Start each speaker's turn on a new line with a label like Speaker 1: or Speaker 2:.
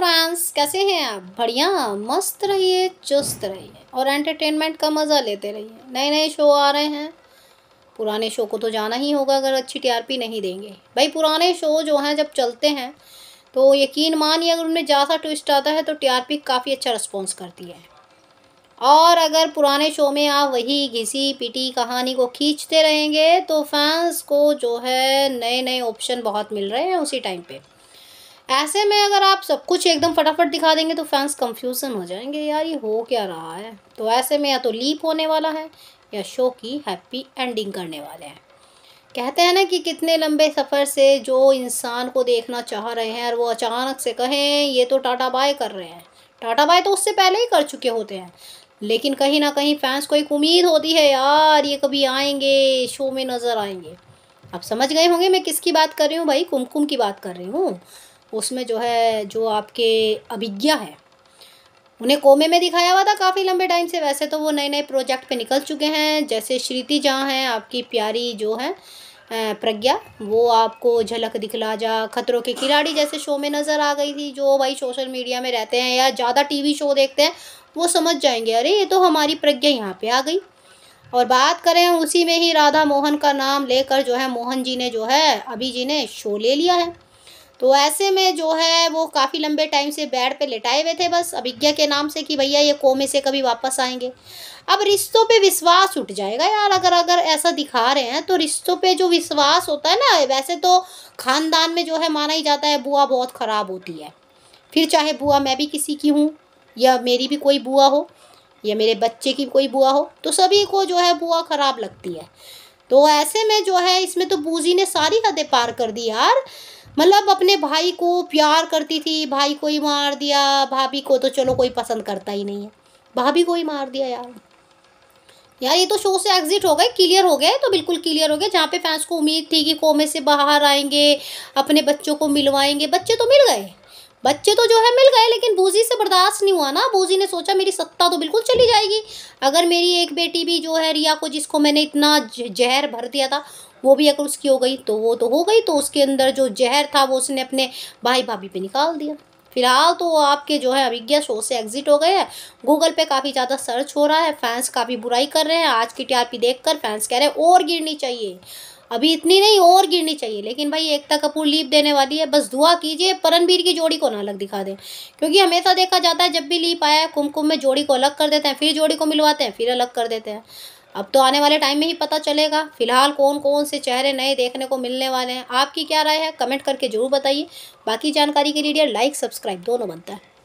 Speaker 1: friends कैसे हैं आप बढ़िया मस्त रहिए चुस्त रहिए और एंटरटेनमेंट का मज़ा लेते रहिए नए नए शो आ रहे हैं पुराने शो को तो जाना ही होगा अगर अच्छी टीआरपी नहीं देंगे भाई पुराने शो जो हैं जब चलते हैं तो यकीन मानिए अगर उनमें ज़्यादा ट्विस्ट आता है तो टीआरपी काफ़ी अच्छा रिस्पॉन्स करती है और अगर पुराने शो में आप वही घिसी पिटी कहानी को खींचते रहेंगे तो फैंस को जो है नए नए ऑप्शन बहुत मिल रहे हैं उसी टाइम पर ऐसे में अगर आप सब कुछ एकदम फटाफट दिखा देंगे तो फैंस कंफ्यूजन हो जाएंगे यार ये हो क्या रहा है तो ऐसे में या तो लीप होने वाला है या शो की हैप्पी एंडिंग करने वाले हैं कहते हैं ना कि कितने लंबे सफ़र से जो इंसान को देखना चाह रहे हैं और वो अचानक से कहें ये तो टाटा बाय कर रहे हैं टाटा बाय तो उससे पहले ही कर चुके होते हैं लेकिन कहीं ना कहीं फैंस को एक उम्मीद होती है यार ये कभी आएंगे शो में नज़र आएंगे आप समझ गए होंगे मैं किसकी बात कर रही हूँ भाई कुमकुम की बात कर रही हूँ उसमें जो है जो आपके अभिज्ञा है उन्हें कोमे में दिखाया हुआ था काफ़ी लंबे टाइम से वैसे तो वो नए नए प्रोजेक्ट पे निकल चुके हैं जैसे श्रीति जहाँ हैं आपकी प्यारी जो है प्रज्ञा वो आपको झलक दिखला जा खतरों के खिलाड़ी जैसे शो में नज़र आ गई थी जो भाई सोशल मीडिया में रहते हैं या ज़्यादा टीवी शो देखते हैं वो समझ जाएंगे अरे ये तो हमारी प्रज्ञा यहाँ पे आ गई और बात करें उसी में ही राधा मोहन का नाम लेकर जो है मोहन जी ने जो है अभी जी ने शो ले लिया है तो ऐसे में जो है वो काफ़ी लंबे टाइम से बेड पे लेटाए हुए थे बस अभिज्ञा के नाम से कि भैया ये कोमे से कभी वापस आएंगे अब रिश्तों पे विश्वास उठ जाएगा यार अगर अगर ऐसा दिखा रहे हैं तो रिश्तों पे जो विश्वास होता है ना वैसे तो ख़ानदान में जो है माना ही जाता है बुआ बहुत ख़राब होती है फिर चाहे बुआ मैं भी किसी की हूँ या मेरी भी कोई बुआ हो या मेरे बच्चे की कोई बुआ हो तो सभी को जो है बुआ ख़राब लगती है तो ऐसे में जो है इसमें तो बूजी ने सारी हदें पार कर दी यार मतलब अपने भाई को प्यार करती थी भाई को ही मार दिया भाभी को तो चलो कोई पसंद करता ही नहीं है भाभी को ही मार दिया यार यार ये तो शो से एग्जिट हो गए क्लियर हो गए तो बिल्कुल क्लियर हो गए जहाँ पे फैंस को उम्मीद थी कि कोमे से बाहर आएंगे अपने बच्चों को मिलवाएंगे बच्चे तो मिल गए बच्चे तो जो है मिल गए लेकिन बूजी से बर्दाश्त नहीं हुआ ना बूजी ने सोचा मेरी सत्ता तो बिल्कुल चली जाएगी अगर मेरी एक बेटी भी जो है रिया को जिसको मैंने इतना जहर भर दिया था वो भी अगर उसकी हो गई तो वो तो हो गई तो उसके अंदर जो जहर था वो उसने अपने भाई भाभी पे निकाल दिया फिलहाल तो आपके जो है अभिज्ञा शो से एग्जिट हो गए हैं गूगल पे काफ़ी ज़्यादा सर्च हो रहा है फैंस काफ़ी बुराई कर रहे हैं आज की टीआरपी देखकर फैंस कह रहे हैं और गिरनी चाहिए अभी इतनी नहीं और गिरनी चाहिए लेकिन भाई एकता कपूर लीप देने वाली है बस दुआ कीजिए परनबीर की जोड़ी को ना अलग दिखा दें क्योंकि हमेशा देखा जाता है जब भी लीप आया है कुमकुम में जोड़ी को अलग कर देते हैं फिर जोड़ी को मिलवाते हैं फिर अलग कर देते हैं अब तो आने वाले टाइम में ही पता चलेगा फिलहाल कौन कौन से चेहरे नए देखने को मिलने वाले हैं आपकी क्या राय है कमेंट करके जरूर बताइए बाकी जानकारी के लिए लाइक सब्सक्राइब दोनों बनता है